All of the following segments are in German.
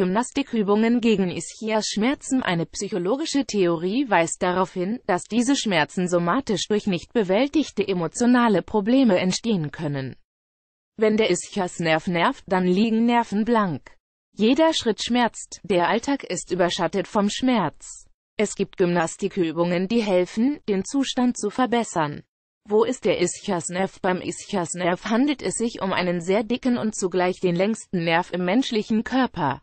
Gymnastikübungen gegen Ischias-Schmerzen Eine psychologische Theorie weist darauf hin, dass diese Schmerzen somatisch durch nicht bewältigte emotionale Probleme entstehen können. Wenn der Ischias-Nerv nervt, dann liegen Nerven blank. Jeder Schritt schmerzt, der Alltag ist überschattet vom Schmerz. Es gibt Gymnastikübungen, die helfen, den Zustand zu verbessern. Wo ist der Ischias-Nerv? Beim Ischias-Nerv handelt es sich um einen sehr dicken und zugleich den längsten Nerv im menschlichen Körper.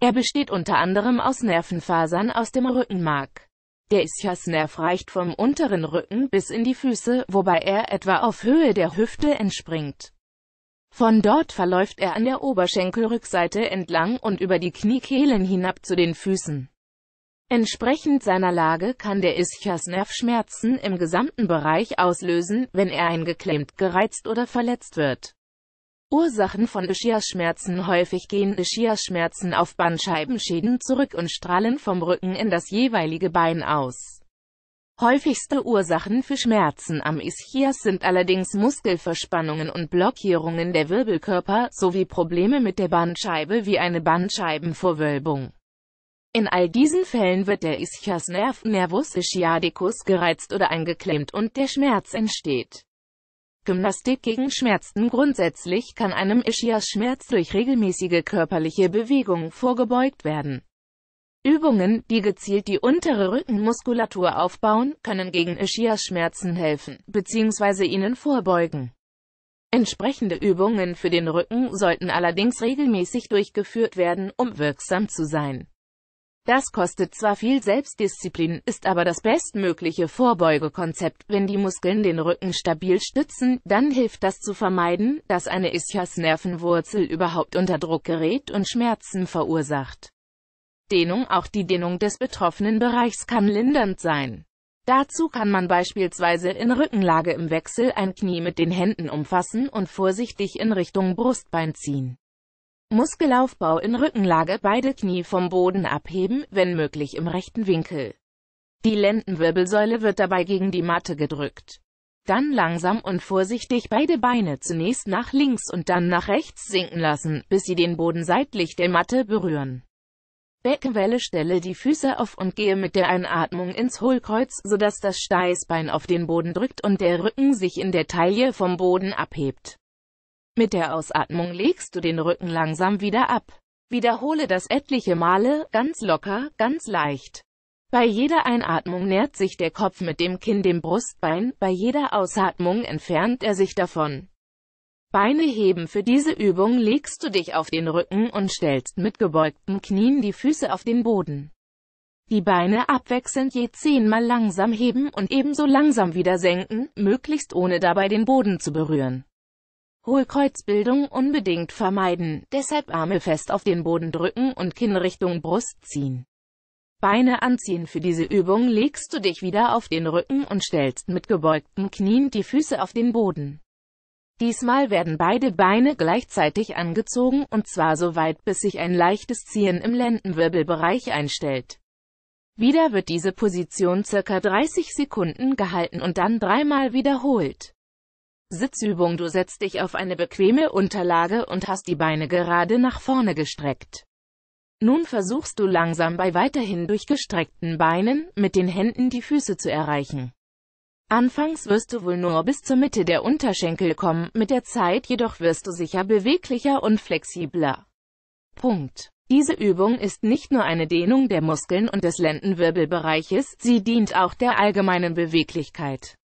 Er besteht unter anderem aus Nervenfasern aus dem Rückenmark. Der Ischiasnerv reicht vom unteren Rücken bis in die Füße, wobei er etwa auf Höhe der Hüfte entspringt. Von dort verläuft er an der Oberschenkelrückseite entlang und über die Kniekehlen hinab zu den Füßen. Entsprechend seiner Lage kann der Ischiasnerv Schmerzen im gesamten Bereich auslösen, wenn er eingeklemmt, gereizt oder verletzt wird. Ursachen von Ischiasschmerzen Häufig gehen Ischiasschmerzen auf Bandscheibenschäden zurück und strahlen vom Rücken in das jeweilige Bein aus. Häufigste Ursachen für Schmerzen am Ischias sind allerdings Muskelverspannungen und Blockierungen der Wirbelkörper, sowie Probleme mit der Bandscheibe wie eine Bandscheibenvorwölbung. In all diesen Fällen wird der Ischiasnerv Nervus ischiadicus gereizt oder eingeklemmt und der Schmerz entsteht. Gymnastik gegen Schmerzen Grundsätzlich kann einem Ischias-Schmerz durch regelmäßige körperliche Bewegung vorgebeugt werden. Übungen, die gezielt die untere Rückenmuskulatur aufbauen, können gegen Ischias-Schmerzen helfen, bzw. ihnen vorbeugen. Entsprechende Übungen für den Rücken sollten allerdings regelmäßig durchgeführt werden, um wirksam zu sein. Das kostet zwar viel Selbstdisziplin, ist aber das bestmögliche Vorbeugekonzept. Wenn die Muskeln den Rücken stabil stützen, dann hilft das zu vermeiden, dass eine Ischiasnervenwurzel überhaupt unter Druck gerät und Schmerzen verursacht. Dehnung, auch die Dehnung des betroffenen Bereichs kann lindernd sein. Dazu kann man beispielsweise in Rückenlage im Wechsel ein Knie mit den Händen umfassen und vorsichtig in Richtung Brustbein ziehen. Muskelaufbau in Rückenlage beide Knie vom Boden abheben, wenn möglich im rechten Winkel. Die Lendenwirbelsäule wird dabei gegen die Matte gedrückt. Dann langsam und vorsichtig beide Beine zunächst nach links und dann nach rechts sinken lassen, bis sie den Boden seitlich der Matte berühren. Beckenwelle stelle die Füße auf und gehe mit der Einatmung ins Hohlkreuz, sodass das Steißbein auf den Boden drückt und der Rücken sich in der Taille vom Boden abhebt. Mit der Ausatmung legst du den Rücken langsam wieder ab. Wiederhole das etliche Male, ganz locker, ganz leicht. Bei jeder Einatmung nährt sich der Kopf mit dem Kinn dem Brustbein, bei jeder Ausatmung entfernt er sich davon. Beine heben Für diese Übung legst du dich auf den Rücken und stellst mit gebeugten Knien die Füße auf den Boden. Die Beine abwechselnd je zehnmal langsam heben und ebenso langsam wieder senken, möglichst ohne dabei den Boden zu berühren. Hohlkreuzbildung unbedingt vermeiden, deshalb Arme fest auf den Boden drücken und Kinn Richtung Brust ziehen. Beine anziehen Für diese Übung legst du dich wieder auf den Rücken und stellst mit gebeugten Knien die Füße auf den Boden. Diesmal werden beide Beine gleichzeitig angezogen und zwar so weit, bis sich ein leichtes Ziehen im Lendenwirbelbereich einstellt. Wieder wird diese Position circa 30 Sekunden gehalten und dann dreimal wiederholt. Sitzübung Du setzt dich auf eine bequeme Unterlage und hast die Beine gerade nach vorne gestreckt. Nun versuchst du langsam bei weiterhin durchgestreckten Beinen, mit den Händen die Füße zu erreichen. Anfangs wirst du wohl nur bis zur Mitte der Unterschenkel kommen, mit der Zeit jedoch wirst du sicher beweglicher und flexibler. Punkt. Diese Übung ist nicht nur eine Dehnung der Muskeln und des Lendenwirbelbereiches, sie dient auch der allgemeinen Beweglichkeit.